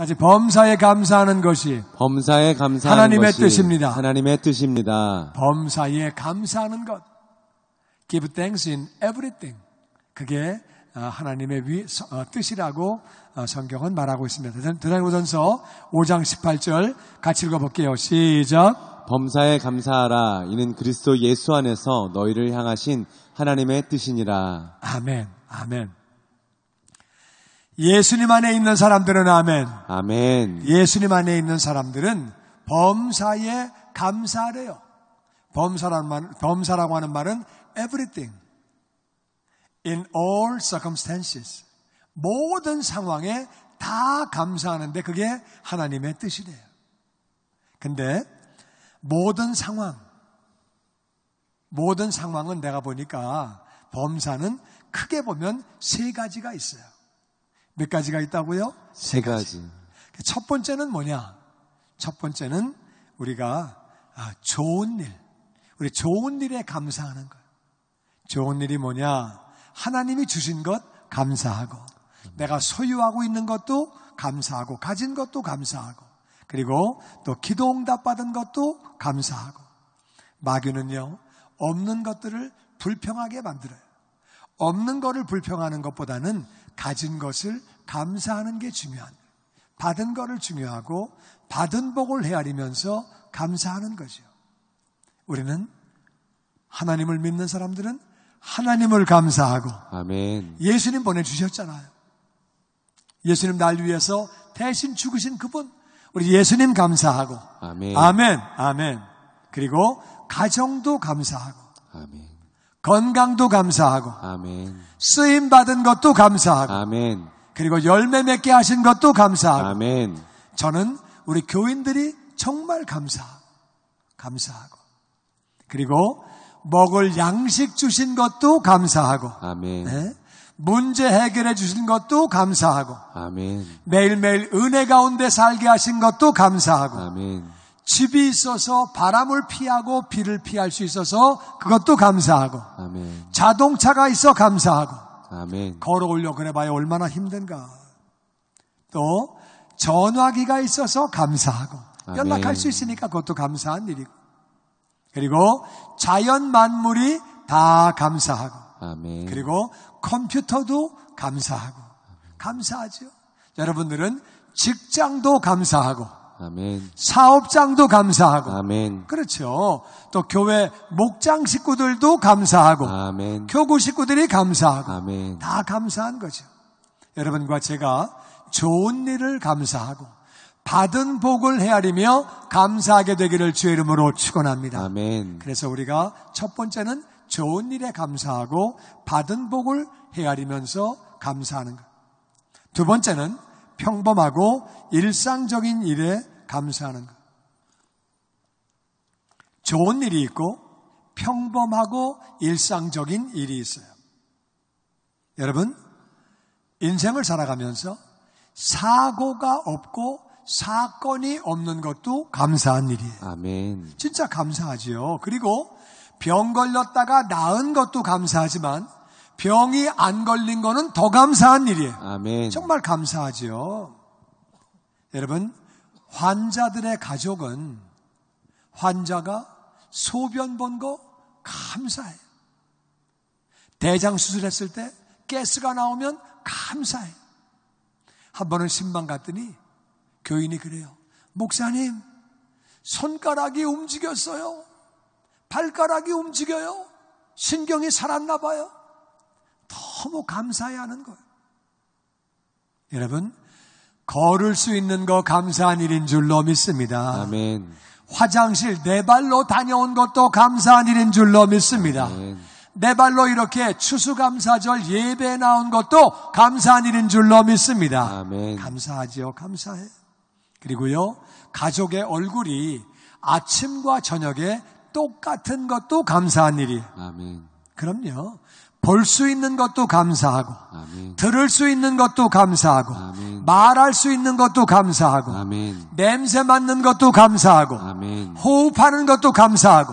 다시 범사에 감사하는 것이 범사에 감사하는 하나님의 것이 뜻입니다. 하나님의 뜻입니다. 범사에 감사하는 것. Give thanks in everything. 그게 어, 하나님의 위, 어, 뜻이라고 어, 성경은 말하고 있습니다. 드라이고전서 5장 18절 같이 읽어볼게요. 시작. 범사에 감사하라. 이는 그리스도 예수 안에서 너희를 향하신 하나님의 뜻이니라. 아멘. 아멘. 예수님 안에 있는 사람들은 아멘. 아멘. 예수님 안에 있는 사람들은 범사에 감사하래요. 범사라고 하는 말은 everything. In all circumstances. 모든 상황에 다 감사하는데 그게 하나님의 뜻이래요. 근데 모든 상황, 모든 상황은 내가 보니까 범사는 크게 보면 세 가지가 있어요. 몇 가지가 있다고요? 세 가지. 그 첫 번째는 뭐냐? 첫 번째는 우리가 아, 좋은 일, 우리 좋은 일에 감사하는 것. 좋은 일이 뭐냐? 하나님이 주신 것 감사하고, 내가 소유하고 있는 것도 감사하고, 가진 것도 감사하고, 그리고 또 기도 응답 받은 것도 감사하고, 마귀는요, 없는 것들을 불평하게 만들어요. 없는 것을 불평하는 것보다는 가진 것을 감사하는 게 중요한 받은 것을 중요하고 받은 복을 헤아리면서 감사하는 거죠. 우리는 하나님을 믿는 사람들은 하나님을 감사하고 아멘. 예수님 보내 주셨잖아요. 예수님 날 위해서 대신 죽으신 그분 우리 예수님 감사하고 아멘. 아멘. 아멘. 그리고 가정도 감사하고 아멘. 건강도 감사하고 아멘. 쓰임 받은 것도 감사하고 아멘. 그리고 열매 맺게 하신 것도 감사하고 아멘. 저는 우리 교인들이 정말 감사 감사하고 그리고 먹을 양식 주신 것도 감사하고 아멘. 네? 문제 해결해 주신 것도 감사하고 아멘. 매일매일 은혜 가운데 살게 하신 것도 감사하고 아멘. 집이 있어서 바람을 피하고 비를 피할 수 있어서 그것도 감사하고 아멘. 자동차가 있어 감사하고 아멘. 걸어올려 그래봐야 얼마나 힘든가 또 전화기가 있어서 감사하고 아멘. 연락할 수 있으니까 그것도 감사한 일이고 그리고 자연 만물이 다 감사하고 그리고 컴퓨터도 감사하고 감사하죠 여러분들은 직장도 감사하고 아멘. 사업장도 감사하고. 아멘. 그렇죠. 또 교회 목장 식구들도 감사하고. 아멘. 교구 식구들이 감사하고. 아멘. 다 감사한 거죠. 여러분과 제가 좋은 일을 감사하고 받은 복을 헤아리며 감사하게 되기를 주의 이름으로 축원합니다. 아멘. 그래서 우리가 첫 번째는 좋은 일에 감사하고 받은 복을 헤아리면서 감사하는 것. 두 번째는 평범하고 일상적인 일에 감사하는 것. 좋은 일이 있고 평범하고 일상적인 일이 있어요. 여러분, 인생을 살아가면서 사고가 없고 사건이 없는 것도 감사한 일이에요. 아멘. 진짜 감사하지요. 그리고 병 걸렸다가 나은 것도 감사하지만 병이 안 걸린 거는 더 감사한 일이에요. 아멘. 정말 감사하지요. 여러분, 환자들의 가족은 환자가 소변 본 거 감사해요. 대장 수술했을 때 가스가 나오면 감사해요. 한 번은 신방 갔더니 교인이 그래요. 목사님, 손가락이 움직였어요. 발가락이 움직여요. 신경이 살았나 봐요. 너무 감사해 하는 거예요. 여러분, 걸을 수 있는 거 감사한 일인 줄로 믿습니다. 아멘. 화장실 네 발로 다녀온 것도 감사한 일인 줄로 믿습니다. 아멘. 네 발로 이렇게 추수감사절 예배 나온 것도 감사한 일인 줄로 믿습니다. 아멘. 감사하지요. 감사해. 그리고요. 가족의 얼굴이 아침과 저녁에 똑같은 것도 감사한 일이에요. 아멘. 그럼요. 볼수 있는 것도 감사하고 아멘. 들을 수 있는 것도 감사하고 아멘. 말할 수 있는 것도 감사하고 아멘. 냄새 맡는 것도 감사하고 호흡하는 것도 감사하고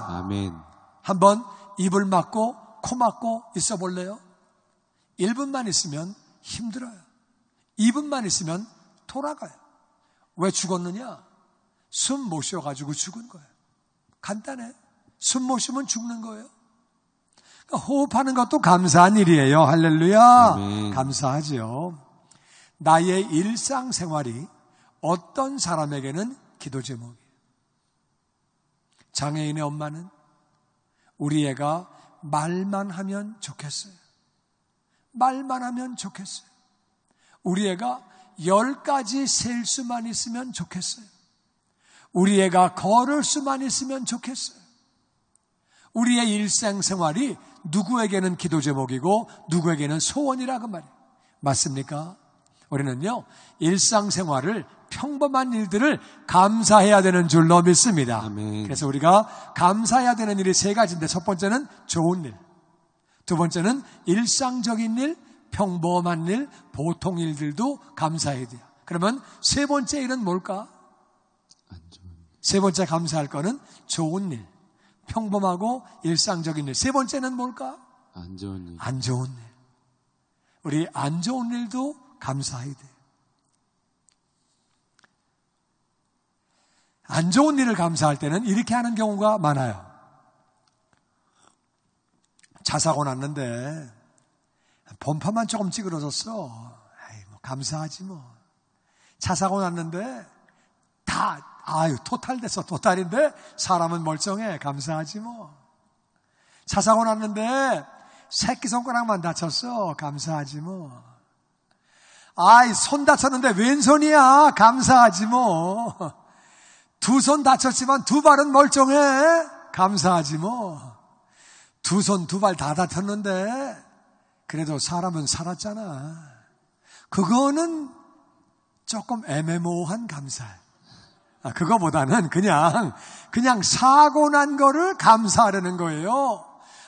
한번 입을 막고 코 막고 있어 볼래요? 1분만 있으면 힘들어요. 2분만 있으면 돌아가요. 왜 죽었느냐? 숨 못 쉬어가지고 죽은 거예요. 간단해. 숨 못 쉬면 죽는 거예요. 호흡하는 것도 감사한 일이에요. 할렐루야. 음. 감사하지요. 나의 일상생활이 어떤 사람에게는 기도 제목이에요. 장애인의 엄마는 우리 애가 말만 하면 좋겠어요. 말만 하면 좋겠어요. 우리 애가 열 가지 셀 수만 있으면 좋겠어요. 우리 애가 걸을 수만 있으면 좋겠어요. 우리의 일상생활이 누구에게는 기도 제목이고 누구에게는 소원이라 고말해요 그 맞습니까? 우리는요, 일상생활을 평범한 일들을 감사해야 되는 줄로 믿습니다. 아멘. 그래서 우리가 감사해야 되는 일이 세 가지인데 첫 번째는 좋은 일, 두 번째는 일상적인 일, 평범한 일, 보통 일들도 감사해야 돼요. 그러면 세 번째 일은 뭘까? 세 번째 감사할 거는 좋은 일. 평범하고 일상적인 일. 세 번째는 뭘까? 안 좋은 일. 안 좋은 일. 우리 안 좋은 일도 감사해야 돼. 안 좋은 일을 감사할 때는 이렇게 하는 경우가 많아요. 차 사고 났는데 범퍼만 조금 찌그러졌어. 아이, 뭐 감사하지 뭐. 차 사고 났는데 다 아유, 토탈 됐어. 토탈인데 사람은 멀쩡해. 감사하지 뭐. 차 사고 났는데 새끼 손가락만 다쳤어. 감사하지 뭐. 아이, 손 다쳤는데 왼손이야. 감사하지 뭐. 두 손 다쳤지만 두 발은 멀쩡해. 감사하지 뭐. 두 손, 두 발 다 다쳤는데 그래도 사람은 살았잖아. 그거는 조금 애매모호한 감사예 아, 그거보다는 그냥, 그냥 사고 난 거를 감사하려는 거예요.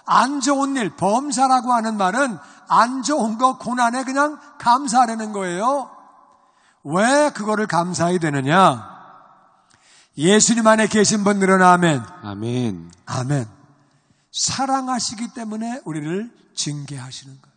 안 좋은 일, 범사라고 하는 말은 안 좋은 거, 고난에 그냥 감사하려는 거예요. 왜 그거를 감사해야 되느냐? 예수님 안에 계신 분들은 아멘. 아멘. 아멘. 사랑하시기 때문에 우리를 징계하시는 거예요.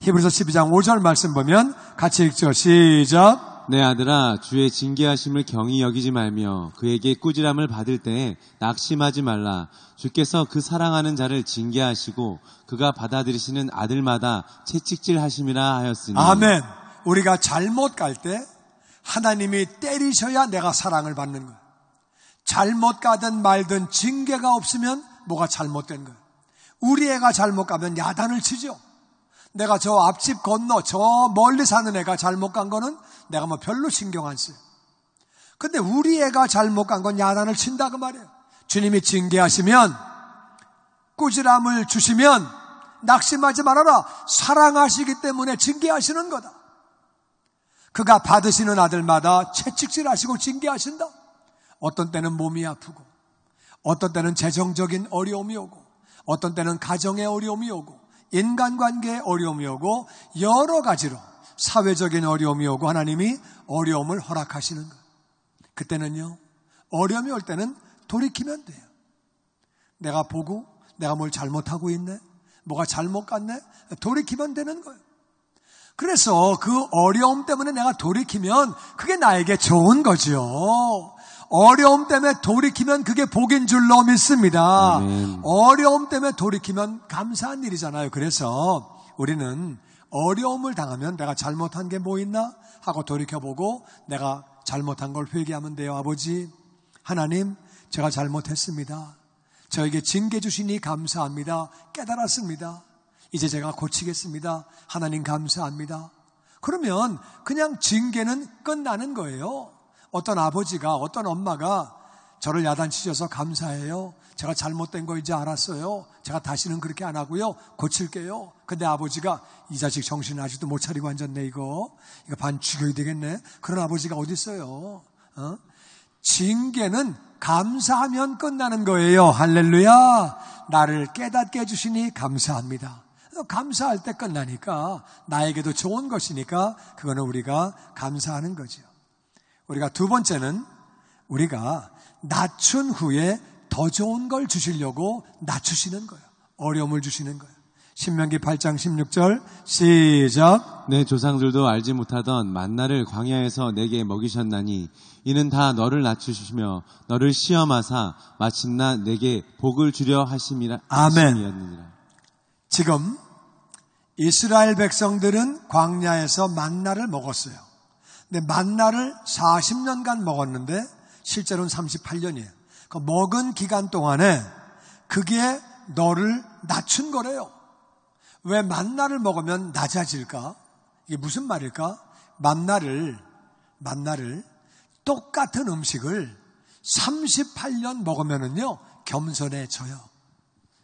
히브리서 12장 5절 말씀 보면 같이 읽죠. 시작. 내 아들아 주의 징계하심을 경히 여기지 말며 그에게 꾸지람을 받을 때에 낙심하지 말라 주께서 그 사랑하는 자를 징계하시고 그가 받아들이시는 아들마다 채찍질하심이라 하였으니 아멘 우리가 잘못 갈 때 하나님이 때리셔야 내가 사랑을 받는 거야 잘못 가든 말든 징계가 없으면 뭐가 잘못된 거야 우리 애가 잘못 가면 야단을 치죠 내가 저 앞집 건너 저 멀리 사는 애가 잘못 간 거는 내가 뭐 별로 신경 안 써요. 근데 우리 애가 잘못 간 건 야단을 친다 그 말이에요. 주님이 징계하시면 꾸지람을 주시면 낙심하지 말아라. 사랑하시기 때문에 징계하시는 거다. 그가 받으시는 아들마다 채찍질 하시고 징계하신다. 어떤 때는 몸이 아프고, 어떤 때는 재정적인 어려움이 오고, 어떤 때는 가정의 어려움이 오고, 인간관계의 어려움이 오고 여러 가지로 사회적인 어려움이 오고 하나님이 어려움을 허락하시는 것. 그때는요, 어려움이 올 때는 돌이키면 돼요. 내가 보고 내가 뭘 잘못하고 있네? 뭐가 잘못 갔네? 돌이키면 되는 거예요. 그래서 그 어려움 때문에 내가 돌이키면 그게 나에게 좋은 거지요. 어려움 때문에 돌이키면 그게 복인 줄로 믿습니다. 아멘. 어려움 때문에 돌이키면 감사한 일이잖아요. 그래서 우리는 어려움을 당하면 내가 잘못한 게 뭐 있나 하고 돌이켜보고 내가 잘못한 걸 회개하면 돼요. 아버지, 하나님, 제가 잘못했습니다. 저에게 징계 주시니 감사합니다. 깨달았습니다. 이제 제가 고치겠습니다. 하나님 감사합니다. 그러면 그냥 징계는 끝나는 거예요. 어떤 아버지가 어떤 엄마가 저를 야단치셔서 감사해요. 제가 잘못된 거 이제 알았어요. 제가 다시는 그렇게 안 하고요. 고칠게요. 근데 아버지가 이 자식 정신 을 아직도 못 차리고 앉았네 이거. 이거 반 죽여야 되겠네. 그런 아버지가 어딨어요 어? 징계는 감사하면 끝나는 거예요. 할렐루야. 나를 깨닫게 해주시니 감사합니다. 어, 감사할 때 끝나니까 나에게도 좋은 것이니까 그거는 우리가 감사하는 거죠. 우리가 두 번째는 우리가 낮춘 후에 더 좋은 걸 주시려고 낮추시는 거예요. 어려움을 주시는 거예요. 신명기 8장 16절 시작 내 조상들도 알지 못하던 만나를 광야에서 내게 먹이셨나니 이는 다 너를 낮추시며 너를 시험하사 마침나 내게 복을 주려 하심이라 아멘 하심이었느니라. 지금 이스라엘 백성들은 광야에서 만나를 먹었어요. 근데 만나를 40년간 먹었는데 실제로는 38년이에요. 그 그러니까 먹은 기간 동안에 그게 너를 낮춘 거래요. 왜 만나를 먹으면 낮아질까? 이게 무슨 말일까? 만나를, 만나를 똑같은 음식을 38년 먹으면은요, 겸손해져요.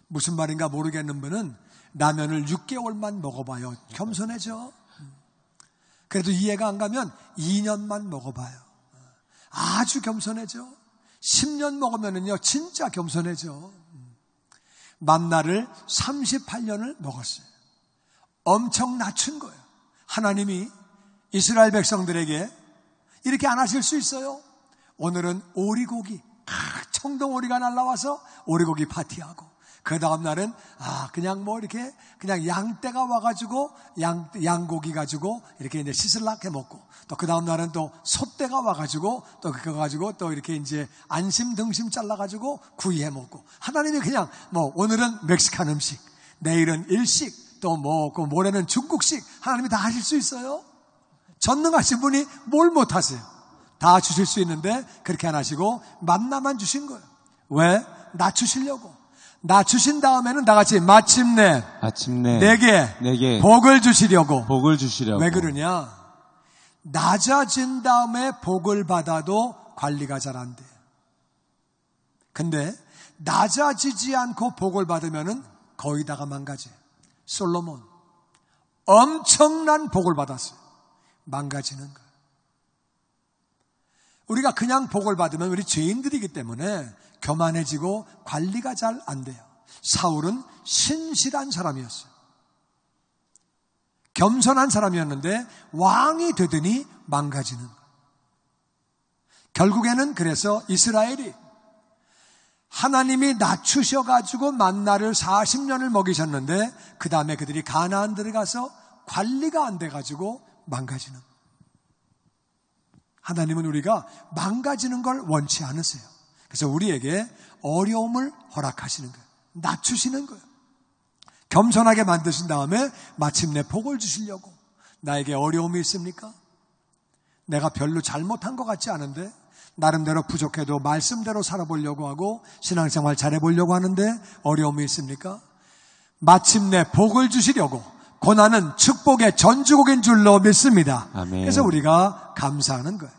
무슨 말인가 모르겠는 분은 라면을 6개월만 먹어봐요. 겸손해져. 그래도 이해가 안 가면 2년만 먹어봐요. 아주 겸손해져. 10년 먹으면요 진짜 겸손해져. 만나를 38년을 먹었어요. 엄청 낮춘 거예요. 하나님이 이스라엘 백성들에게 이렇게 안 하실 수 있어요. 오늘은 오리고기, 아, 청동 오리가 날라와서 오리고기 파티하고 그 다음날은, 아, 그냥 뭐 이렇게, 그냥 양떼가 와가지고, 양, 양고기 가지고, 이렇게 이제 시슬락 해 먹고, 또 그 다음날은 또 소떼가 와가지고, 또 그거 가지고, 또 이렇게 이제 안심 등심 잘라가지고 구이 해 먹고. 하나님이 그냥, 뭐, 오늘은 멕시칸 음식, 내일은 일식, 또 뭐, 그 모레는 중국식, 하나님이 다 하실 수 있어요? 전능하신 분이 뭘 못하세요? 다 주실 수 있는데, 그렇게 안 하시고, 만나만 주신 거예요. 왜? 낮추시려고. 나 주신 다음에는 다 같이 마침내 마침내 내게 내게 복을 주시려고 복을 주시려고 왜 그러냐? 낮아진 다음에 복을 받아도 관리가 잘 안 돼. 근데 낮아지지 않고 복을 받으면은 거의 다가 망가지. 솔로몬 엄청난 복을 받았어요. 망가지는 거. 우리가 그냥 복을 받으면 우리 죄인들이기 때문에 교만해지고 관리가 잘 안 돼요. 사울은 신실한 사람이었어요. 겸손한 사람이었는데 왕이 되더니 망가지는 거예요. 결국에는 그래서 이스라엘이 하나님이 낮추셔가지고 만나를 40년을 먹이셨는데 그 다음에 그들이 가나안 들어가서 관리가 안 돼가지고 망가지는 하나님은 우리가 망가지는 걸 원치 않으세요. 그래서 우리에게 어려움을 허락하시는 거예요. 낮추시는 거예요. 겸손하게 만드신 다음에 마침내 복을 주시려고. 나에게 어려움이 있습니까? 내가 별로 잘못한 것 같지 않은데 나름대로 부족해도 말씀대로 살아보려고 하고 신앙생활 잘해보려고 하는데 어려움이 있습니까? 마침내 복을 주시려고 고난은 축복의 전주곡인 줄로 믿습니다. 아멘. 그래서 우리가 감사하는 거예요.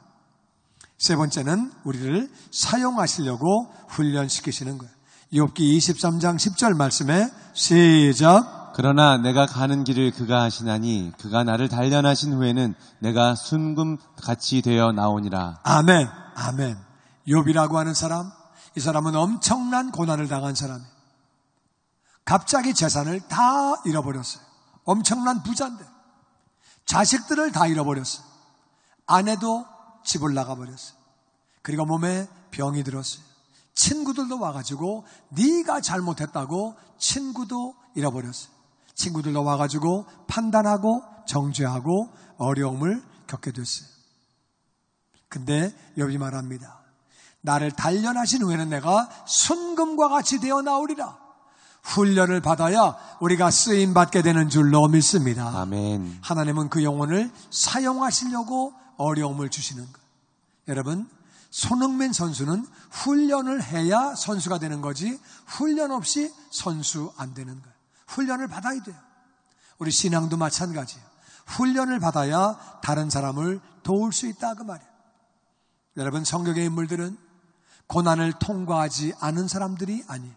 세 번째는 우리를 사용하시려고 훈련시키시는 거예요. 욥기 23장 10절 말씀에 시작 그러나 내가 가는 길을 그가 하시나니 그가 나를 단련하신 후에는 내가 순금 같이 되어 나오니라. 아멘. 아멘. 욥이라고 하는 사람 이 사람은 엄청난 고난을 당한 사람이에요. 갑자기 재산을 다 잃어버렸어요. 엄청난 부잔데 자식들을 다 잃어버렸어요. 아내도 집을 나가버렸어요. 그리고 몸에 병이 들었어요. 친구들도 와가지고 네가 잘못했다고 친구도 잃어버렸어요. 친구들도 와가지고 판단하고 정죄하고 어려움을 겪게 됐어요. 근데 여기 말합니다. 나를 단련하신 후에는 내가 순금과 같이 되어 나오리라. 훈련을 받아야 우리가 쓰임 받게 되는 줄로 믿습니다. 아멘. 하나님은 그 영혼을 사용하시려고 어려움을 주시는 것. 여러분, 손흥민 선수는 훈련을 해야 선수가 되는 거지 훈련 없이 선수 안 되는 거예요. 훈련을 받아야 돼요. 우리 신앙도 마찬가지예요. 훈련을 받아야 다른 사람을 도울 수 있다 그 말이에요. 여러분 성경의 인물들은 고난을 통과하지 않은 사람들이 아니에요.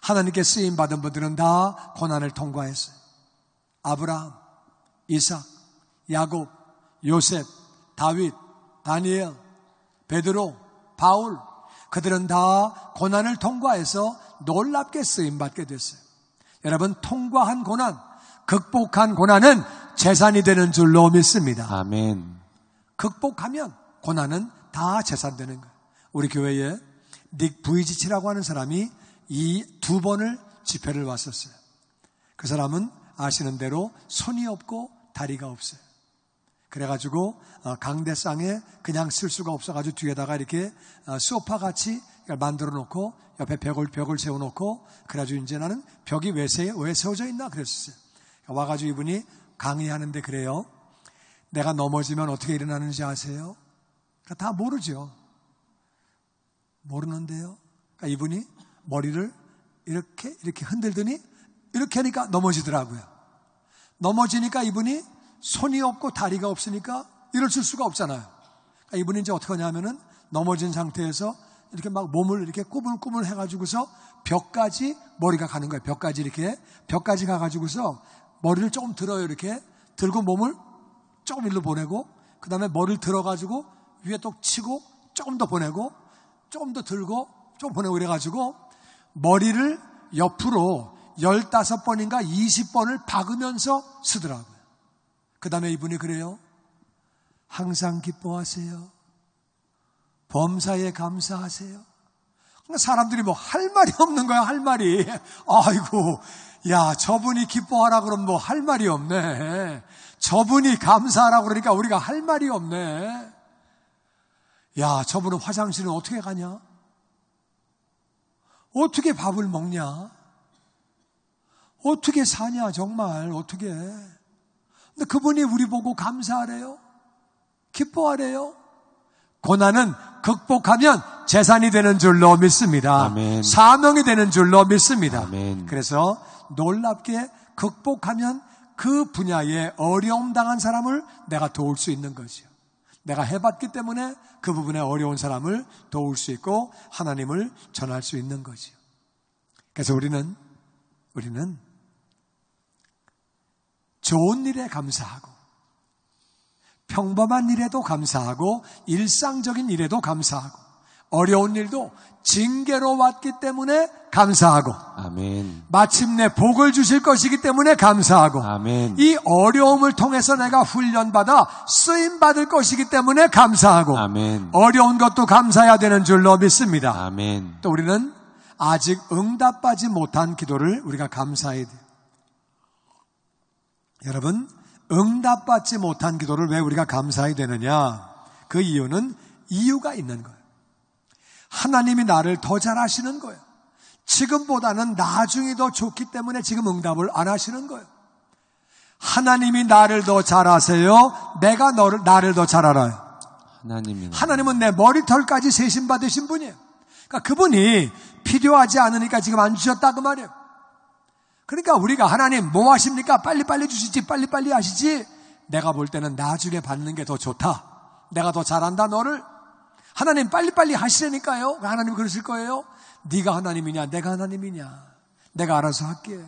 하나님께 쓰임 받은 분들은 다 고난을 통과했어요. 아브라함, 이삭, 야곱, 요셉, 다윗, 다니엘, 베드로, 바울 그들은 다 고난을 통과해서 놀랍게 쓰임 받게 됐어요. 여러분 통과한 고난, 극복한 고난은 재산이 되는 줄로 믿습니다. 아멘. 극복하면 고난은 다 재산되는 거예요. 우리 교회에 닉 부이지치라고 하는 사람이 이 두 번을 집회를 왔었어요. 그 사람은 아시는 대로 손이 없고 다리가 없어요. 그래가지고 어, 강대상에 그냥 쓸 수가 없어가지고 뒤에다가 이렇게 어, 소파 같이 만들어 놓고 옆에 벽을 벽을 세워 놓고 그래가지고 이제 나는 벽이 왜, 세, 왜 세워져 있나 그랬었어요. 그러니까 와가지고 이분이 강의하는데 그래요. 내가 넘어지면 어떻게 일어나는지 아세요? 그러니까 다 모르죠. 모르는데요. 그러니까 이분이 머리를 이렇게 이렇게 흔들더니 이렇게 하니까 넘어지더라고요. 넘어지니까 이분이 손이 없고 다리가 없으니까 일어설 수가 없잖아요. 그러니까 이분이 이제 어떻게 하냐면은 넘어진 상태에서 이렇게 막 몸을 이렇게 꾸불꾸불 해가지고서 벽까지 머리가 가는 거예요. 벽까지 이렇게 벽까지 가가지고서 머리를 조금 들어요. 이렇게 들고 몸을 조금 일로 보내고 그 다음에 머리를 들어가지고 위에 또 치고 조금 더 보내고 조금 더 들고 조금 보내고 이래가지고 머리를 옆으로 15번인가 20번을 박으면서 쓰더라고요. 그 다음에 이분이 그래요. 항상 기뻐하세요. 범사에 감사하세요. 그러니까 사람들이 뭐 할 말이 없는 거야, 할 말이. 아이고, 야, 저분이 기뻐하라 그러면 뭐 할 말이 없네. 저분이 감사하라 그러니까 우리가 할 말이 없네. 야, 저분은 화장실은 어떻게 가냐? 어떻게 밥을 먹냐? 어떻게 사냐, 정말, 어떻게. 근데 그분이 우리 보고 감사하래요. 기뻐하래요. 고난은 극복하면 재산이 되는 줄로 믿습니다. 아멘. 사명이 되는 줄로 믿습니다. 아멘. 그래서 놀랍게 극복하면 그 분야에 어려움 당한 사람을 내가 도울 수 있는 거죠. 내가 해봤기 때문에 그 부분에 어려운 사람을 도울 수 있고 하나님을 전할 수 있는 거죠. 그래서 우리는 우리는 좋은 일에 감사하고, 평범한 일에도 감사하고, 일상적인 일에도 감사하고, 어려운 일도 징계로 왔기 때문에 감사하고 아멘. 마침내 복을 주실 것이기 때문에 감사하고 아멘. 이 어려움을 통해서 내가 훈련받아 쓰임 받을 것이기 때문에 감사하고 아멘. 어려운 것도 감사해야 되는 줄로 믿습니다. 아멘. 또 우리는 아직 응답받지 못한 기도를 우리가 감사해야 돼요. 여러분, 응답받지 못한 기도를 왜 우리가 감사해야 되느냐? 그 이유는 이유가 있는 거예요. 하나님이 나를 더 잘 아시는 거예요. 지금보다는 나중이 더 좋기 때문에 지금 응답을 안 하시는 거예요. 하나님이 나를 더 잘 아세요. 내가 너를 나를 더 잘 알아요. 하나님이 하나님은 내 머리털까지 세심 받으신 분이에요. 그러니까 그분이 필요하지 않으니까 지금 안 주셨다 그 말이에요. 그러니까 우리가 하나님 뭐 하십니까? 빨리빨리 주시지, 빨리빨리 하시지. 내가 볼 때는 나중에 받는 게 더 좋다. 내가 더 잘한다, 너를. 하나님 빨리빨리 하시라니까요. 왜 하나님 그러실 거예요. 네가 하나님이냐, 내가 하나님이냐. 내가 알아서 할게.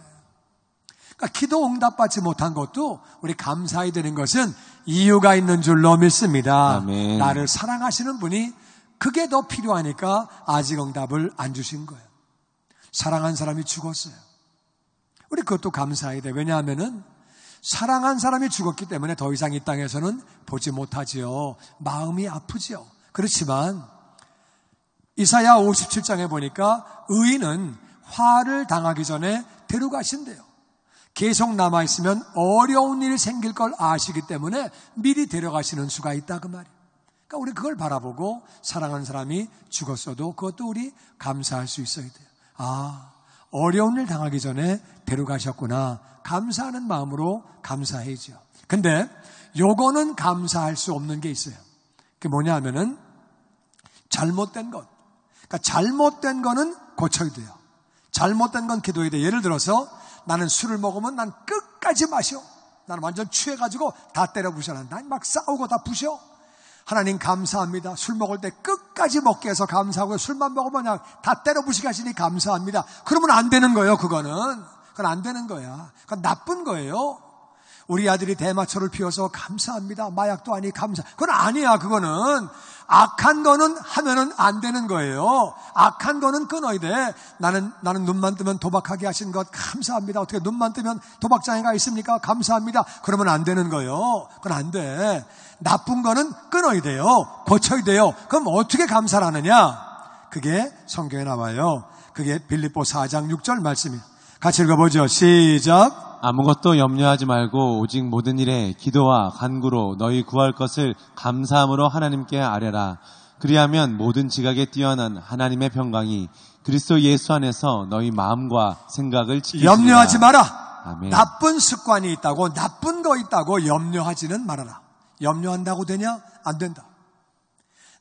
그러니까 기도 응답받지 못한 것도 우리 감사해 되는 것은 이유가 있는 줄로 믿습니다. 아멘. 나를 사랑하시는 분이 그게 더 필요하니까 아직 응답을 안 주신 거예요. 사랑한 사람이 죽었어요. 우리 그것도 감사해야 돼. 왜냐하면은 사랑한 사람이 죽었기 때문에 더 이상 이 땅에서는 보지 못하지요. 마음이 아프지요. 그렇지만 이사야 57장에 보니까 의인은 화를 당하기 전에 데려가신대요. 계속 남아있으면 어려운 일이 생길 걸 아시기 때문에 미리 데려가시는 수가 있다 그 말이에요. 그러니까 우리 그걸 바라보고 사랑하는 사람이 죽었어도 그것도 우리 감사할 수 있어야 돼요. 아, 어려움을 당하기 전에 데려가셨구나. 감사하는 마음으로 감사해야죠. 근데 요거는 감사할 수 없는 게 있어요. 그게 뭐냐 하면은 잘못된 것. 그러니까 잘못된 거는 고쳐야 돼요. 잘못된 건 기도해야 돼. 예를 들어서 나는 술을 먹으면 난 끝까지 마셔. 나는 완전 취해가지고 다 때려 부셔. 난 막 싸우고 다 부셔. 하나님 감사합니다. 술 먹을 때 끝까지 먹게 해서 감사하고 술만 먹으면 그냥 다 때려 부시가시니 감사합니다. 그러면 안 되는 거예요, 그거는. 그건 안 되는 거야. 그건 나쁜 거예요. 우리 아들이 대마초를 피워서 감사합니다. 마약도 아니 감사. 그건 아니야, 그거는. 악한 거는 하면은 안 되는 거예요. 악한 거는 끊어야 돼. 나는, 나는 눈만 뜨면 도박하게 하신 것 감사합니다. 어떻게 눈만 뜨면 도박장애가 있습니까? 감사합니다. 그러면 안 되는 거예요. 그건 안 돼. 나쁜 거는 끊어야 돼요. 고쳐야 돼요. 그럼 어떻게 감사를 하느냐? 그게 성경에 나와요. 그게 빌립보 4장 6절 말씀이에요. 같이 읽어보죠. 시작. 아무것도 염려하지 말고 오직 모든 일에 기도와 간구로 너희 구할 것을 감사함으로 하나님께 아뢰라. 그리하면 모든 지각에 뛰어난 하나님의 평강이 그리스도 예수 안에서 너희 마음과 생각을 지키시라. 염려하지 마라. 아멘. 나쁜 습관이 있다고 나쁜 거 있다고 염려하지는 말아라. 염려한다고 되냐? 안 된다.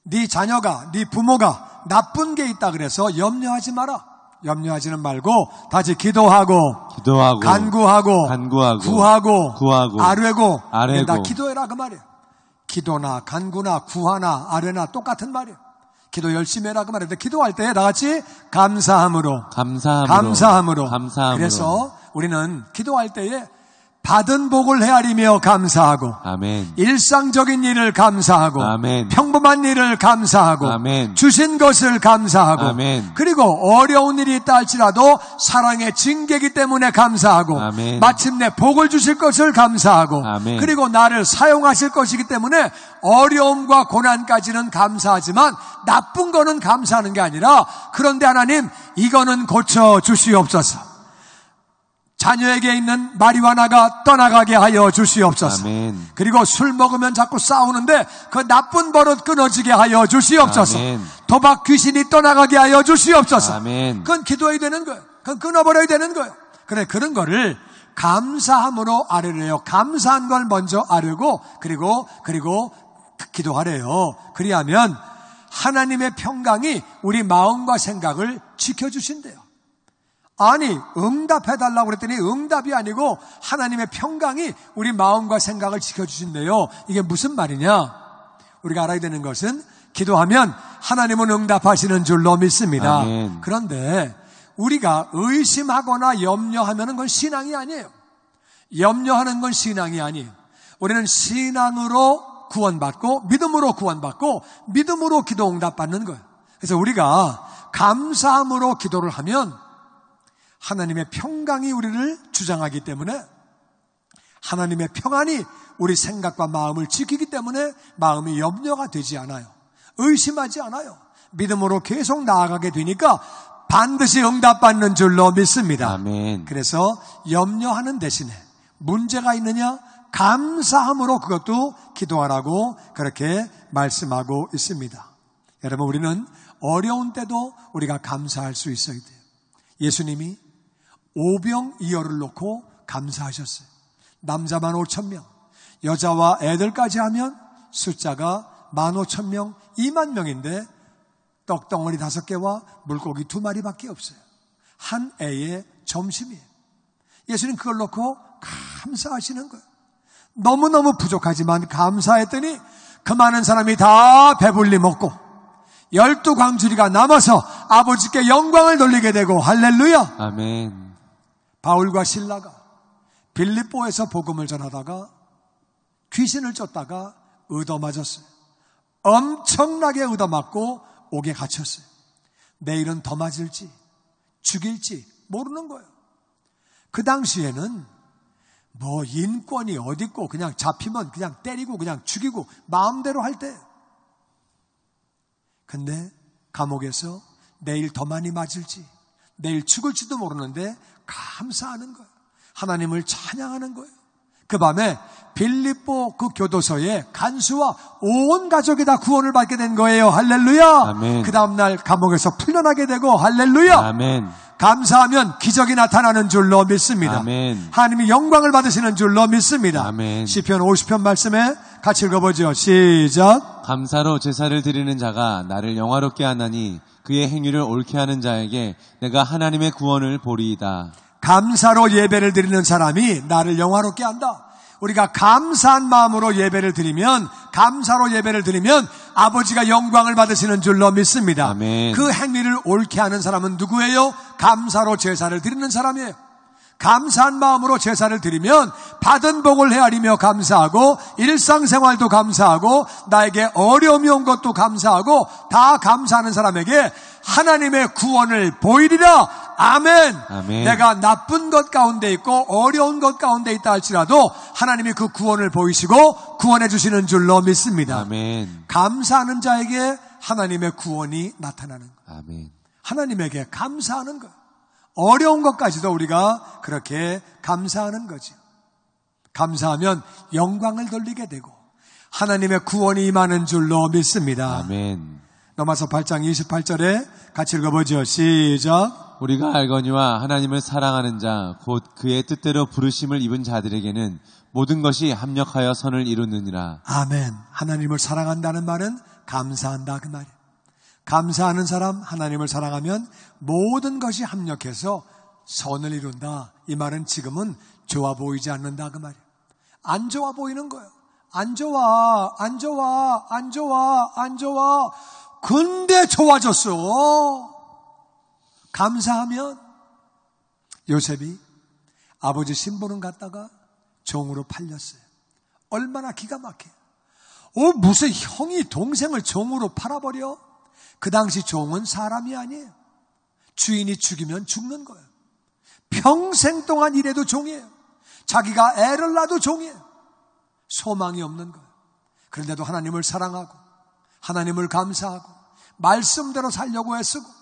네 자녀가 네 부모가 나쁜 게 있다 그래서 염려하지 마라. 염려하지는 말고 다시 기도하고 기도하고 간구하고 간구하고 구하고 구하고 아뢰고 아뢰고 기도해라 그 말이야. 기도나 간구나 구하나 아뢰나 똑같은 말이야. 기도 열심히 해라 그 말이야. 기도할 때다같이 감사함으로 감사함으로 감사함으로 감사함으로 그래서 우리는 기도할 때에 받은 복을 헤아리며 감사하고 아멘. 일상적인 일을 감사하고 아멘. 평범한 일을 감사하고 아멘. 주신 것을 감사하고 아멘. 그리고 어려운 일이 있다 할지라도 사랑의 징계기 때문에 감사하고 아멘. 마침내 복을 주실 것을 감사하고 아멘. 그리고 나를 사용하실 것이기 때문에 어려움과 고난까지는 감사하지만 나쁜 거는 감사하는 게 아니라 그런데 하나님 이거는 고쳐 주시옵소서. 자녀에게 있는 마리와나가 떠나가게 하여 주시옵소서. 아멘. 그리고 술 먹으면 자꾸 싸우는데 그 나쁜 버릇 끊어지게 하여 주시옵소서. 아멘. 도박 귀신이 떠나가게 하여 주시옵소서. 아멘. 그건 기도해야 되는 거예요. 그건 끊어버려야 되는 거예요. 그래 그런 거를 감사함으로 아뢰래요. 감사한 걸 먼저 아뢰고 그리고 그리고 기도하래요. 그리하면 하나님의 평강이 우리 마음과 생각을 지켜주신대요. 아니, 응답해달라고 그랬더니 응답이 아니고 하나님의 평강이 우리 마음과 생각을 지켜주신대요. 이게 무슨 말이냐? 우리가 알아야 되는 것은 기도하면 하나님은 응답하시는 줄로 믿습니다. 아멘. 그런데 우리가 의심하거나 염려하면 그건 신앙이 아니에요. 염려하는 건 신앙이 아니에요. 우리는 신앙으로 구원받고 믿음으로 구원받고 믿음으로 기도 응답받는 거예요. 그래서 우리가 감사함으로 기도를 하면 하나님의 평강이 우리를 주장하기 때문에 하나님의 평안이 우리 생각과 마음을 지키기 때문에 마음이 염려가 되지 않아요. 의심하지 않아요. 믿음으로 계속 나아가게 되니까 반드시 응답받는 줄로 믿습니다. 아멘. 그래서 염려하는 대신에 문제가 있느냐? 감사함으로 그것도 기도하라고 그렇게 말씀하고 있습니다. 여러분, 우리는 어려운 때도 우리가 감사할 수 있어야 돼요. 예수님이 오병이어를 놓고 감사하셨어요. 남자만 5천 명, 여자와 애들까지 하면 숫자가 만 5천 명, 2만 명인데 떡덩어리 다섯 개와 물고기 두 마리밖에 없어요. 한 애의 점심이에요. 예수님 그걸 놓고 감사하시는 거예요. 너무너무 부족하지만 감사했더니 그 많은 사람이 다 배불리 먹고 열두 광주리가 남아서 아버지께 영광을 돌리게 되고 할렐루야. 아멘. 바울과 신라가 빌립보에서 복음을 전하다가 귀신을 쫓다가 의도맞았어요. 엄청나게 의도맞고 옥에 갇혔어요. 내일은 더 맞을지 죽일지 모르는 거예요. 그 당시에는 뭐 인권이 어딨고 그냥 잡히면 그냥 때리고 그냥 죽이고 마음대로 할 때. 근데 감옥에서 내일 더 많이 맞을지 내일 죽을지도 모르는데 감사하는 거예요. 하나님을 찬양하는 거예요. 그 밤에 빌립보 그 교도소에 간수와 온 가족이 다 구원을 받게 된 거예요. 할렐루야. 그 다음날 감옥에서 풀려나게 되고 할렐루야. 아멘. 감사하면 기적이 나타나는 줄로 믿습니다. 아멘. 하나님이 영광을 받으시는 줄로 믿습니다. 아멘. 시편 50편 말씀에 같이 읽어보죠. 시작. 감사로 제사를 드리는 자가 나를 영화롭게 하나니 그의 행위를 옳게 하는 자에게 내가 하나님의 구원을 보리이다. 감사로 예배를 드리는 사람이 나를 영화롭게 한다. 우리가 감사한 마음으로 예배를 드리면 감사로 예배를 드리면 아버지가 영광을 받으시는 줄로 믿습니다. 아멘. 그 행위를 옳게 하는 사람은 누구예요? 감사로 제사를 드리는 사람이에요. 감사한 마음으로 제사를 드리면 받은 복을 헤아리며 감사하고 일상생활도 감사하고 나에게 어려움이 온 것도 감사하고 다 감사하는 사람에게 하나님의 구원을 보이리라. 아멘. 아멘. 내가 나쁜 것 가운데 있고 어려운 것 가운데 있다 할지라도 하나님이 그 구원을 보이시고 구원해 주시는 줄로 믿습니다. 아멘. 감사하는 자에게 하나님의 구원이 나타나는 것. 아멘. 하나님에게 감사하는 것. 어려운 것까지도 우리가 그렇게 감사하는 거죠. 감사하면 영광을 돌리게 되고 하나님의 구원이 임하는 줄로 믿습니다. 아멘. 넘어서 8장 28절에 같이 읽어보죠. 시작. 우리가 알거니와 하나님을 사랑하는 자, 곧 그의 뜻대로 부르심을 입은 자들에게는 모든 것이 합력하여 선을 이루느니라. 아멘. 하나님을 사랑한다는 말은 감사한다 그 말이에요. 감사하는 사람, 하나님을 사랑하면 모든 것이 합력해서 선을 이룬다. 이 말은 지금은 좋아 보이지 않는다. 그 말이에요. 안 좋아 보이는 거예요. 안 좋아, 안 좋아, 안 좋아, 안 좋아. 근데 좋아졌어. 감사하면 요셉이 아버지 신부는 갔다가 종으로 팔렸어요. 얼마나 기가 막혀. 어, 무슨 형이 동생을 종으로 팔아버려? 그 당시 종은 사람이 아니에요. 주인이 죽이면 죽는 거예요. 평생 동안 일해도 종이에요. 자기가 애를 낳아도 종이에요. 소망이 없는 거예요. 그런데도 하나님을 사랑하고 하나님을 감사하고 말씀대로 살려고 애쓰고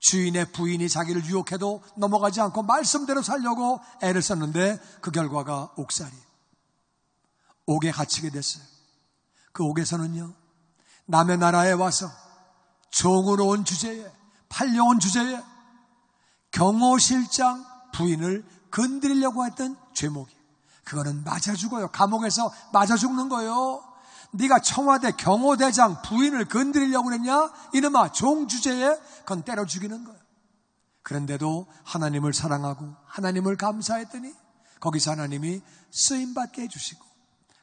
주인의 부인이 자기를 유혹해도 넘어가지 않고 말씀대로 살려고 애를 썼는데 그 결과가 옥살이. 옥에 갇히게 됐어요. 그 옥에서는요, 남의 나라에 와서 종으로온 주제에 팔려온 주제에 경호실장 부인을 건드리려고 했던 죄목이 그거는 맞아 죽어요. 감옥에서 맞아 죽는 거예요. 네가 청와대 경호대장 부인을 건드리려고 그랬냐? 이놈아 종주제에 그건 때려 죽이는 거예요. 그런데도 하나님을 사랑하고 하나님을 감사했더니 거기서 하나님이 쓰임받게 해주시고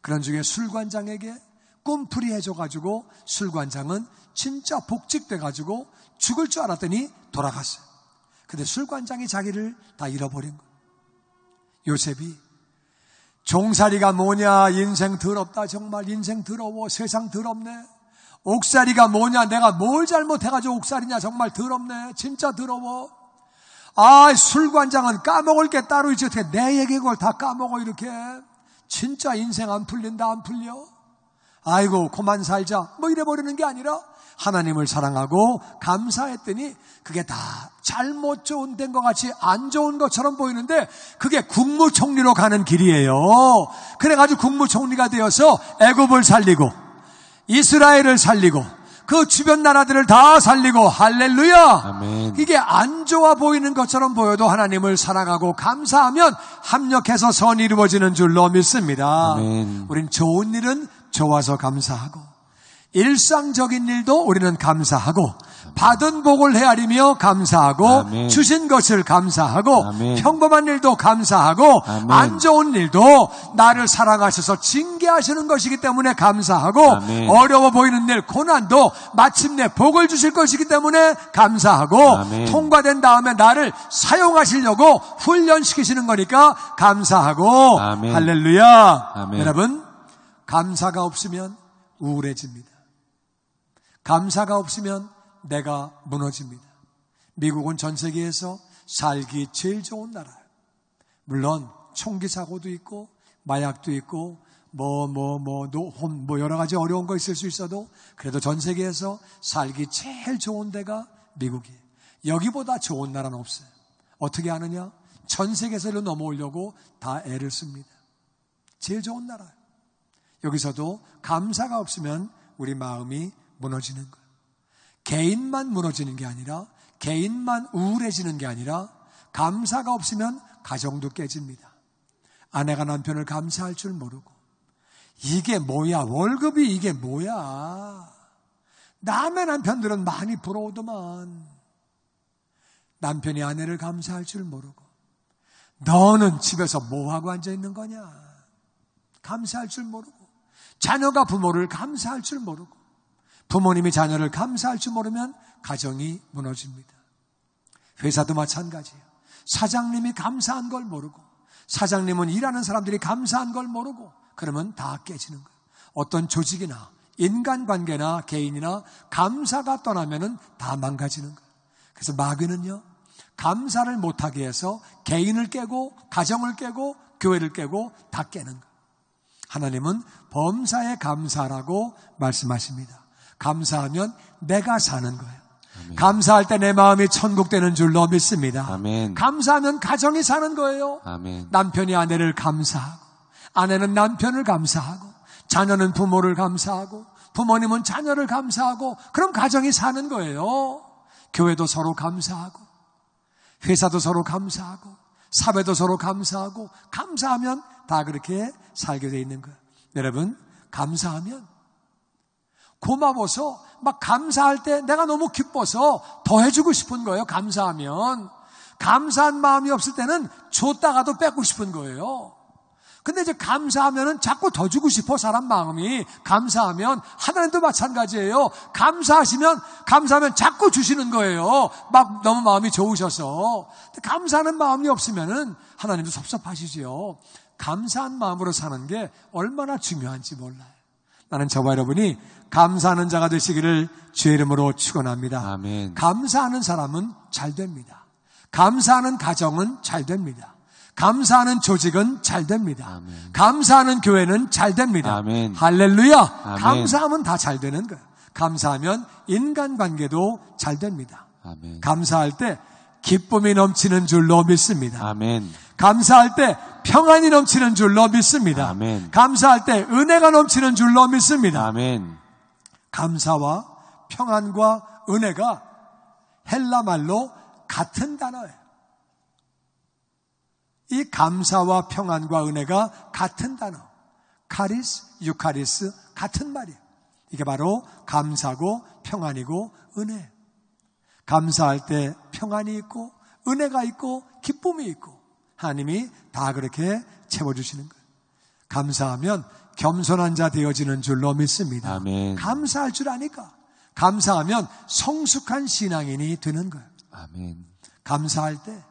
그런 중에 술관장에게 꿈풀이 해줘가지고 술관장은 진짜 복직돼가지고 죽을 줄 알았더니 돌아갔어요. 근데 술관장이 자기를 다 잃어버린 거예요. 요셉이 종살이가 뭐냐 인생 더럽다 정말 인생 더러워 세상 더럽네 옥살이가 뭐냐 내가 뭘 잘못해가지고 옥살이냐 정말 더럽네 진짜 더러워 아 술관장은 까먹을 게 따로 있지 어떻게 내 얘기 그걸 다 까먹어 이렇게 진짜 인생 안 풀린다 안 풀려 아이고 그만 살자 뭐 이래버리는 게 아니라 하나님을 사랑하고 감사했더니 그게 다 잘못 좋은 된것 같이 안 좋은 것처럼 보이는데 그게 국무총리로 가는 길이에요. 그래가지고 국무총리가 되어서 애굽을 살리고 이스라엘을 살리고 그 주변 나라들을 다 살리고 할렐루야. 아멘. 이게 안 좋아 보이는 것처럼 보여도 하나님을 사랑하고 감사하면 합력해서 선이 이루어지는 줄로 믿습니다. 아멘. 우린 좋은 일은 좋아서 감사하고 일상적인 일도 우리는 감사하고 받은 복을 헤아리며 감사하고 아멘. 주신 것을 감사하고 아멘. 평범한 일도 감사하고 아멘. 안 좋은 일도 나를 사랑하셔서 징계하시는 것이기 때문에 감사하고 어려워 보이는 일 고난도 마침내 복을 주실 것이기 때문에 감사하고 통과된 다음에 나를 사용하시려고 훈련시키시는 거니까 감사하고 할렐루야 여러분 감사가 없으면 우울해집니다. 감사가 없으면 내가 무너집니다. 미국은 전 세계에서 살기 제일 좋은 나라예요. 물론 총기 사고도 있고 마약도 있고 뭐 뭐뭐 뭐, 뭐, 뭐, 여러 가지 어려운 거 있을 수 있어도 그래도 전 세계에서 살기 제일 좋은 데가 미국이에요. 여기보다 좋은 나라는 없어요. 어떻게 아느냐? 전 세계에서 로 넘어오려고 다 애를 씁니다. 제일 좋은 나라예요. 여기서도 감사가 없으면 우리 마음이 무너지는 거예요. 개인만 무너지는 게 아니라 개인만 우울해지는 게 아니라 감사가 없으면 가정도 깨집니다. 아내가 남편을 감사할 줄 모르고 이게 뭐야 월급이 이게 뭐야 남의 남편들은 많이 부러우더만 남편이 아내를 감사할 줄 모르고 너는 집에서 뭐하고 앉아있는 거냐 감사할 줄 모르고 자녀가 부모를 감사할 줄 모르고 부모님이 자녀를 감사할 줄 모르면 가정이 무너집니다. 회사도 마찬가지예요. 사장님이 감사한 걸 모르고 사장님은 일하는 사람들이 감사한 걸 모르고 그러면 다 깨지는 거예요. 어떤 조직이나 인간관계나 개인이나 감사가 떠나면은 다 망가지는 거예요. 그래서 마귀는요 감사를 못하게 해서 개인을 깨고 가정을 깨고 교회를 깨고 다 깨는 거예요. 하나님은 범사에 감사라고 말씀하십니다. 감사하면 내가 사는 거예요. 아멘. 감사할 때 내 마음이 천국 되는 줄로 믿습니다. 아멘. 감사하면 가정이 사는 거예요. 아멘. 남편이 아내를 감사하고, 아내는 남편을 감사하고, 자녀는 부모를 감사하고, 부모님은 자녀를 감사하고, 그럼 가정이 사는 거예요. 교회도 서로 감사하고, 회사도 서로 감사하고, 사회도 서로 감사하고, 감사하면 다 그렇게 살게 돼 있는 거예요. 여러분, 감사하면 고마워서 막 감사할 때 내가 너무 기뻐서 더 해주고 싶은 거예요. 감사하면. 감사한 마음이 없을 때는 줬다가도 뺏고 싶은 거예요. 근데 이제 감사하면은 자꾸 더 주고 싶어 사람 마음이 감사하면 하나님도 마찬가지예요. 감사하시면 감사하면 자꾸 주시는 거예요. 막 너무 마음이 좋으셔서 감사하는 마음이 없으면은 하나님도 섭섭하시지요. 감사한 마음으로 사는 게 얼마나 중요한지 몰라요. 나는 저와 여러분이 감사하는 자가 되시기를 주의 이름으로 축원합니다. 아멘. 감사하는 사람은 잘 됩니다. 감사하는 가정은 잘 됩니다. 감사하는 조직은 잘 됩니다. 아멘. 감사하는 교회는 잘 됩니다. 아멘. 할렐루야. 아멘. 감사하면 다 잘 되는 거예요. 감사하면 인간관계도 잘 됩니다. 감사할 때 기쁨이 넘치는 줄로 믿습니다. 아멘. 감사할 때 평안이 넘치는 줄로 믿습니다. 아멘. 감사할 때 은혜가 넘치는 줄로 믿습니다. 아멘. 감사와 평안과 은혜가 헬라 말로 같은 단어예요. 이 감사와 평안과 은혜가 같은 단어. 카리스, 유카리스 같은 말이에요. 이게 바로 감사고 평안이고 은혜. 감사할 때 평안이 있고 은혜가 있고 기쁨이 있고 하나님이 다 그렇게 채워주시는 거예요. 감사하면 겸손한 자 되어지는 줄로 믿습니다. 아멘. 감사할 줄 아니까. 감사하면 성숙한 신앙인이 되는 거예요. 아멘. 감사할 때,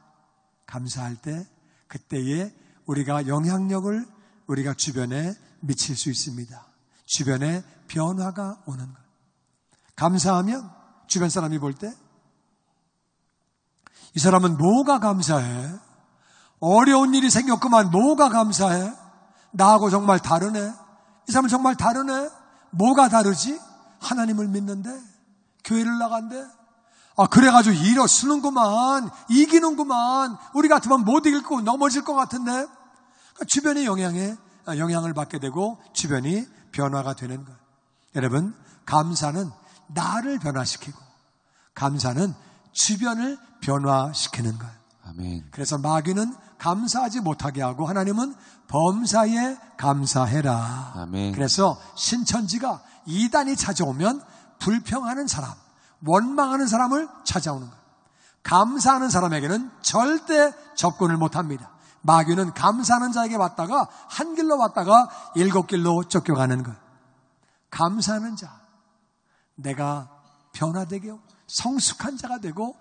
감사할 때, 그때에 우리가 영향력을 우리가 주변에 미칠 수 있습니다. 주변에 변화가 오는 거예요. 감사하면 주변 사람이 볼 때, 이 사람은 뭐가 감사해? 어려운 일이 생겼구만. 뭐가 감사해? 나하고 정말 다르네. 이 사람은 정말 다르네. 뭐가 다르지? 하나님을 믿는데, 교회를 나간대. 아, 그래가지고 일어 쓰는구만. 이기는구만. 우리 같으면 못 이길 거고 넘어질 것 같은데. 그러니까 주변의 영향에, 아, 영향을 받게 되고 주변이 변화가 되는 거예요. 여러분, 감사는 나를 변화시키고, 감사는 주변을 변화시키는 거예요. 아멘. 그래서 마귀는 감사하지 못하게 하고 하나님은 범사에 감사해라. 아멘. 그래서 신천지가 이단이 찾아오면 불평하는 사람, 원망하는 사람을 찾아오는 거예요. 감사하는 사람에게는 절대 접근을 못합니다. 마귀는 감사하는 자에게 왔다가 한 길로 왔다가 일곱 길로 쫓겨가는 거예요. 감사하는 자, 내가 변화되게 성숙한 자가 되고